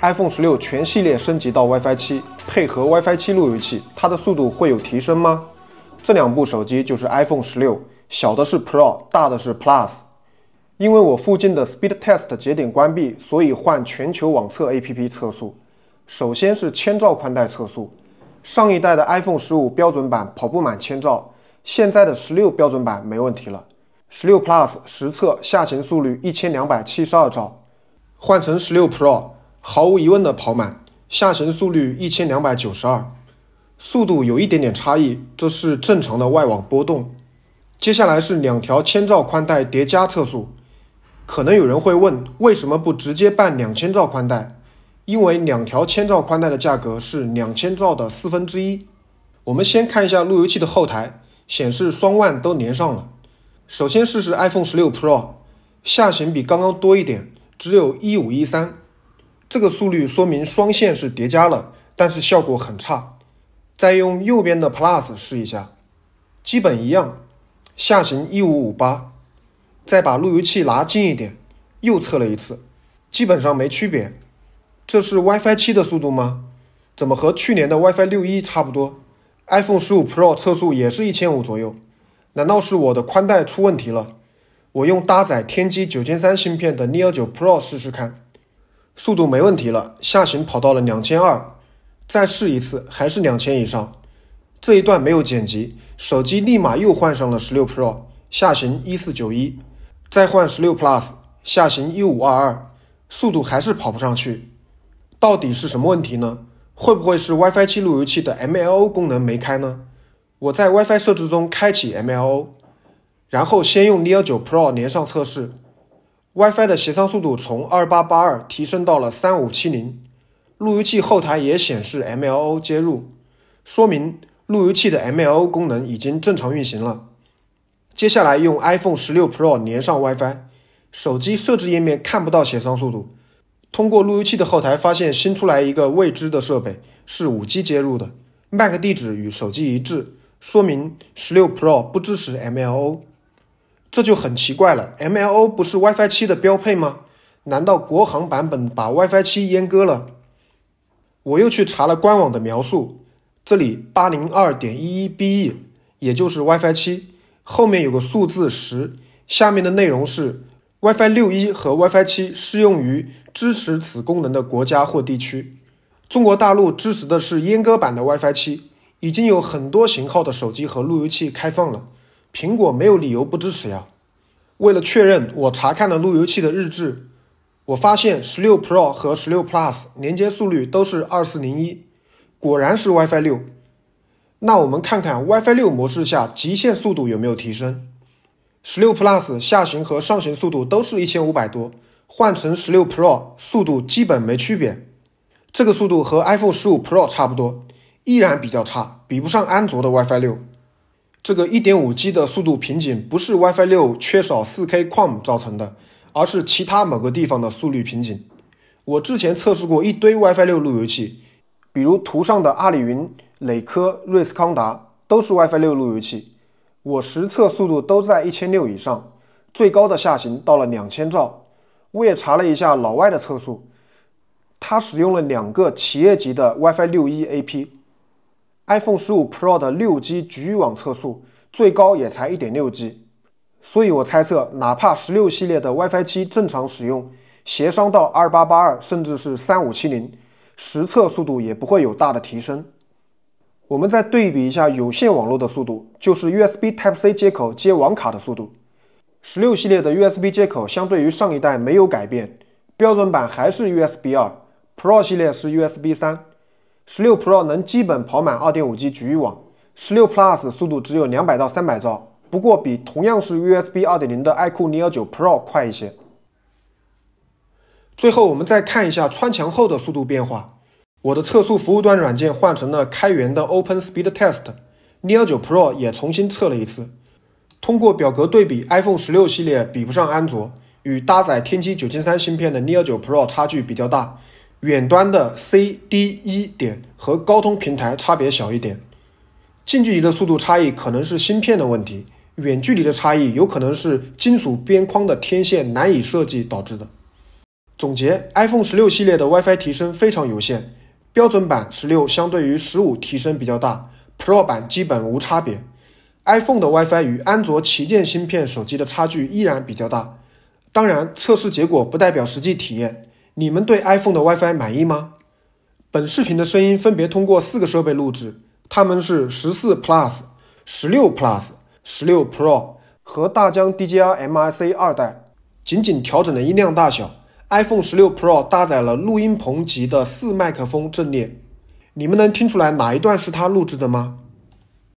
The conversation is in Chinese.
iPhone 十六全系列升级到 WiFi 七，配合 WiFi 七路由器，它的速度会有提升吗？这两部手机就是 iPhone 十六，小的是 Pro，大的是 Plus。因为我附近的 Speedtest 节点关闭，所以换全球网测 APP 测速。首先是千兆宽带测速，上一代的 iPhone 十五标准版跑不满千兆，现在的十六标准版没问题了。十六 Plus 实测下行速率一千两百七十二兆，换成十六 Pro。毫无疑问的跑满，下行速率一千两百九十二，速度有一点点差异，这是正常的外网波动。接下来是两条千兆宽带叠加测速，可能有人会问，为什么不直接办两千兆宽带？因为两条千兆宽带的价格是两千兆的四分之一。我们先看一下路由器的后台，显示双万都连上了。首先试试 iPhone 十六 Pro，下行比刚刚多一点，只有一五一三。这个速率说明双线是叠加了，但是效果很差。再用右边的 Plus 试一下，基本一样。下行一五五八。再把路由器拿近一点，又测了一次，基本上没区别。这是 WiFi 七的速度吗？怎么和去年的 WiFi 六一差不多？iPhone 十五 Pro 测速也是一千五左右，难道是我的宽带出问题了？我用搭载天玑九千三芯片的 Neo 九 Pro 试试看。速度没问题了，下行跑到了两千二，再试一次还是两千以上。这一段没有剪辑，手机立马又换上了十六 Pro，下行一四九一，再换十六 Plus，下行一五二二，速度还是跑不上去。到底是什么问题呢？会不会是 WiFi 七路由器的 MLO 功能没开呢？我在 WiFi 设置中开启 MLO，然后先用 Neo 九 Pro 连上测试。WiFi 的协商速度从二八八二提升到了三五七零，路由器后台也显示 MLO 接入，说明路由器的 MLO 功能已经正常运行了。接下来用 iPhone 十六 Pro 连上 WiFi，手机设置页面看不到协商速度。通过路由器的后台发现新出来一个未知的设备，是 5G 接入的，MAC 地址与手机一致，说明十六 Pro 不支持 MLO。这就很奇怪了，MLO 不是 WiFi 七的标配吗？难道国行版本把 WiFi 七阉割了？我又去查了官网的描述，这里 802.11be，也就是 WiFi 七，后面有个数字十，下面的内容是 WiFi 六一和 WiFi 七适用于支持此功能的国家或地区。中国大陆支持的是阉割版的 WiFi 七，已经有很多型号的手机和路由器开放了。苹果没有理由不支持呀。为了确认，我查看了路由器的日志，我发现十六 Pro 和十六 Plus 连接速率都是二四零一，果然是 WiFi 六。那我们看看 WiFi 六模式下极限速度有没有提升。十六 Plus 下行和上行速度都是一千五百多，换成十六 Pro 速度基本没区别。这个速度和 iPhone 十五 Pro 差不多，依然比较差，比不上安卓的 WiFi 六。这个 1.5G 的速度瓶颈不是 WiFi 六缺少 4K QAM 造成的，而是其他某个地方的速率瓶颈。我之前测试过一堆 WiFi 六路由器，比如图上的阿里云、磊科、瑞斯康达，都是 WiFi 六路由器，我实测速度都在1600以上，最高的下行到了2千兆。我也查了一下老外的测速，他使用了两个企业级的 WiFi 六一 AP。iPhone 十五 Pro 的六 G 局域网测速最高也才一点六 G，所以我猜测，哪怕十六系列的 WiFi 七正常使用，协商到二八八二，甚至是三五七零，实测速度也不会有大的提升。我们再对比一下有线网络的速度，就是 USB Type C 接口接网卡的速度。十六系列的 USB 接口相对于上一代没有改变，标准版还是 USB 二，Pro 系列是 USB 三。十六 Pro 能基本跑满二点五 G 局域网，十六 Plus 速度只有两百到三百兆，不过比同样是 USB 二点零的 iQOO Neo 九 Pro 快一些。最后我们再看一下穿墙后的速度变化。我的测速服务端软件换成了开源的 Open Speed Test，Neo 九 Pro 也重新测了一次。通过表格对比，iPhone 十六系列比不上安卓，与搭载天玑九千三芯片的 Neo 九 Pro 差距比较大。远端的 C、D、E 点和高通平台差别小一点，近距离的速度差异可能是芯片的问题，远距离的差异有可能是金属边框的天线难以设计导致的。总结：iPhone 十六系列的 WiFi 提升非常有限，标准版十六相对于十五提升比较大，Pro 版基本无差别。iPhone 的 WiFi 与安卓旗舰芯片手机的差距依然比较大，当然测试结果不代表实际体验。你们对 iPhone 的 WiFi 满意吗？本视频的声音分别通过四个设备录制，它们是十四 Plus、十六 Plus、十六 Pro 和大疆 d g r m i c 二代。仅仅调整了音量大小。iPhone 十六 Pro 搭载了录音棚级的四麦克风阵列，你们能听出来哪一段是他录制的吗？